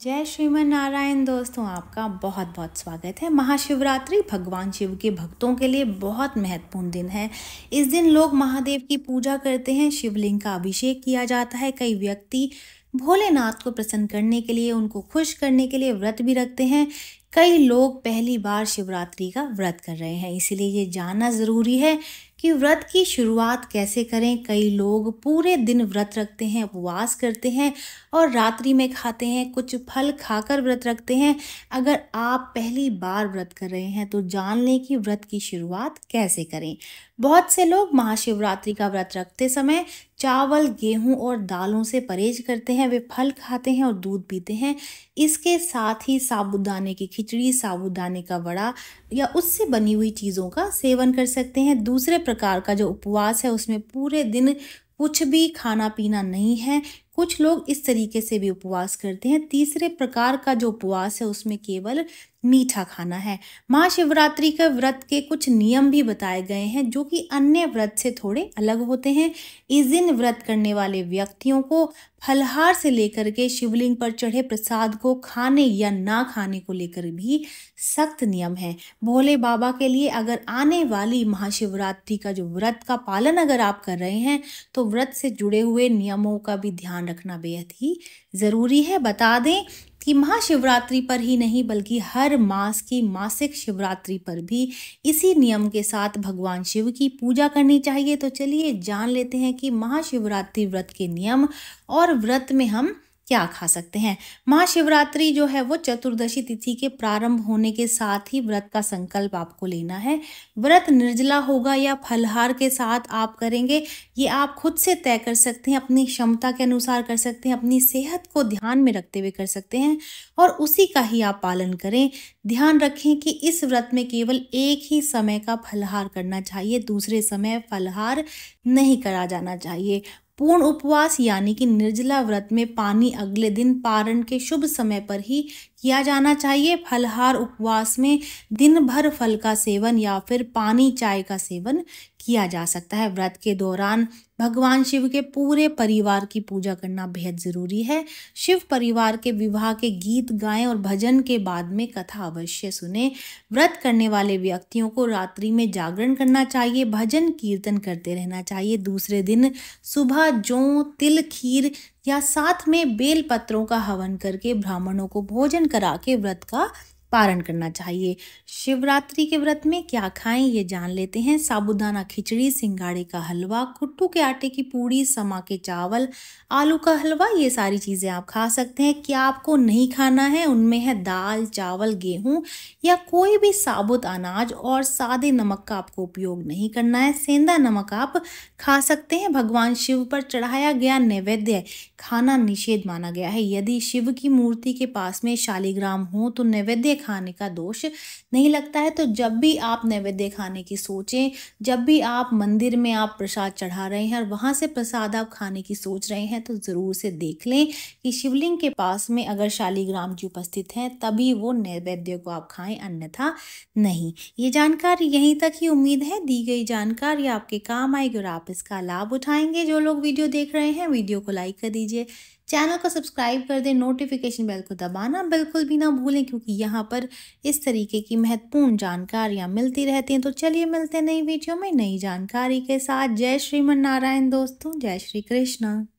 जय श्रीमन नारायण दोस्तों आपका बहुत बहुत स्वागत है महाशिवरात्रि भगवान शिव के भक्तों के लिए बहुत महत्वपूर्ण दिन है इस दिन लोग महादेव की पूजा करते हैं शिवलिंग का अभिषेक किया जाता है कई व्यक्ति भोलेनाथ को प्रसन्न करने के लिए उनको खुश करने के लिए व्रत भी रखते हैं कई लोग पहली बार शिवरात्रि का व्रत कर रहे हैं इसीलिए ये जानना ज़रूरी है कि व्रत की शुरुआत कैसे करें कई लोग पूरे दिन व्रत रखते हैं उपवास करते हैं और रात्रि में खाते हैं कुछ फल खाकर व्रत रखते हैं अगर आप पहली बार व्रत कर रहे हैं तो जान लें कि व्रत की शुरुआत कैसे करें बहुत से लोग महाशिवरात्रि का व्रत रखते समय चावल गेहूं और दालों से परहेज करते हैं वे फल खाते हैं और दूध पीते हैं इसके साथ ही साबुदाने की खिचड़ी साबुदाने का वड़ा या उससे बनी हुई चीज़ों का सेवन कर सकते हैं दूसरे प्रकार का जो उपवास है उसमें पूरे दिन कुछ भी खाना पीना नहीं है कुछ लोग इस तरीके से भी उपवास करते हैं तीसरे प्रकार का जो उपवास है उसमें केवल मीठा खाना है महाशिवरात्रि के व्रत के कुछ नियम भी बताए गए हैं जो कि अन्य व्रत से थोड़े अलग होते हैं इस दिन व्रत करने वाले व्यक्तियों को फलहार से लेकर के शिवलिंग पर चढ़े प्रसाद को खाने या ना खाने को लेकर भी सख्त नियम है भोले बाबा के लिए अगर आने वाली महाशिवरात्रि का जो व्रत का पालन अगर आप कर रहे हैं तो व्रत से जुड़े हुए नियमों का भी ध्यान ध्यान रखना बेहद ही ज़रूरी है बता दें कि महाशिवरात्रि पर ही नहीं बल्कि हर मास की मासिक शिवरात्रि पर भी इसी नियम के साथ भगवान शिव की पूजा करनी चाहिए तो चलिए जान लेते हैं कि महाशिवरात्रि व्रत के नियम और व्रत में हम क्या खा सकते हैं महाशिवरात्रि जो है वो चतुर्दशी तिथि के प्रारंभ होने के साथ ही व्रत का संकल्प आपको लेना है व्रत निर्जला होगा या फलहार के साथ आप करेंगे ये आप खुद से तय कर सकते हैं अपनी क्षमता के अनुसार कर सकते हैं अपनी सेहत को ध्यान में रखते हुए कर सकते हैं और उसी का ही आप पालन करें ध्यान रखें कि इस व्रत में केवल एक ही समय का फलहार करना चाहिए दूसरे समय फलहार नहीं करा जाना चाहिए पूर्ण उपवास यानी कि निर्जला व्रत में पानी अगले दिन पारण के शुभ समय पर ही किया जाना चाहिए फलहार उपवास में दिन भर फल का सेवन या फिर पानी चाय का सेवन किया जा सकता है व्रत के दौरान भगवान शिव के पूरे परिवार की पूजा करना बेहद ज़रूरी है शिव परिवार के विवाह के गीत गाएं और भजन के बाद में कथा अवश्य सुने व्रत करने वाले व्यक्तियों को रात्रि में जागरण करना चाहिए भजन कीर्तन करते रहना चाहिए दूसरे दिन सुबह जों तिल खीर या साथ में बेल पत्रों का हवन करके ब्राह्मणों को भोजन करा के व्रत का पारण करना चाहिए शिवरात्रि के व्रत में क्या खाएं ये जान लेते हैं साबुदाना खिचड़ी सिंगाड़े का हलवा कुट्टू के आटे की पूड़ी समा के चावल आलू का हलवा ये सारी चीज़ें आप खा सकते हैं क्या आपको नहीं खाना है उनमें है दाल चावल गेहूँ या कोई भी साबुत अनाज और सादे नमक का आपको उपयोग नहीं करना है सेंधा नमक आप खा सकते हैं भगवान शिव पर चढ़ाया गया नैवेद्य खाना निषेध माना गया है यदि शिव की मूर्ति के पास में शालिग्राम हो तो नैवेद्य खाने का दोष नहीं लगता है तो जब भी आप नैवेद्य खाने की सोचें जब भी आप मंदिर में आप प्रसाद चढ़ा रहे हैं और वहाँ से प्रसाद आप खाने की सोच रहे हैं तो ज़रूर से देख लें कि शिवलिंग के पास में अगर शालीग्राम जी उपस्थित हैं तभी वो नैवेद्य को आप खाएं अन्यथा नहीं ये जानकारी यहीं तक ही उम्मीद है दी गई जानकारी आपके काम आएगी और आप इसका लाभ उठाएंगे जो लोग वीडियो देख रहे हैं वीडियो को लाइक कर दीजिए चैनल को सब्सक्राइब कर दें नोटिफिकेशन बेल को दबाना बिल्कुल भी ना भूलें क्योंकि यहाँ यहाँ पर इस तरीके की महत्वपूर्ण जानकारियाँ मिलती रहती हैं तो चलिए मिलते हैं नई वीडियो में नई जानकारी के साथ जय श्रीमन नारायण दोस्तों जय श्री कृष्णा